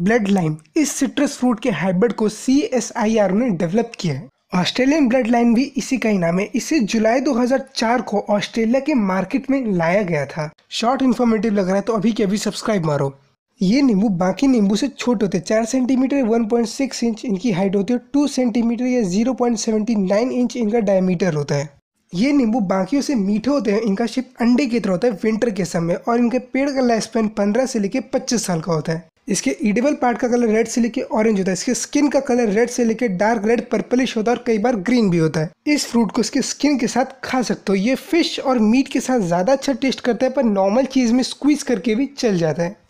blood lime इस citrus fruit के hybrid को सी एस आई आर ने डेवलप किया है ऑस्ट्रेलियन ब्लड लाइन भी इसी का ही नाम है इसे जुलाई 2004 को ऑस्ट्रेलिया के मार्केट में लाया गया था शॉर्ट इन्फॉर्मेटिव लग रहा है तो अभी के अभी सब्सक्राइब मारो ये नींबू बाकी नींबू से छोटे होते हैं चार सेंटीमीटर 1.6 इंच इनकी हाइट होती है टू सेंटीमीटर या 0.79 इंच इनका डायमीटर होता है ये नींबू बाकियों से मीठे होते हैं इनका शिप अंडे की तरह होता है विंटर के समय और इनके पेड़ का लाइफ स्पैन पंद्रह से लेकर पच्चीस साल का होता है इसके ईडेबल पार्ट का कलर रेड से लेके ऑरेंज होता है इसके स्किन का कलर रेड से लेके डार्क रेड पर्पलिश होता है और कई बार ग्रीन भी होता है इस फ्रूट को इसके स्किन के साथ खा सकते हो ये फिश और मीट के साथ ज़्यादा अच्छा टेस्ट करता है पर नॉर्मल चीज़ में स्क्वीज करके भी चल जाता है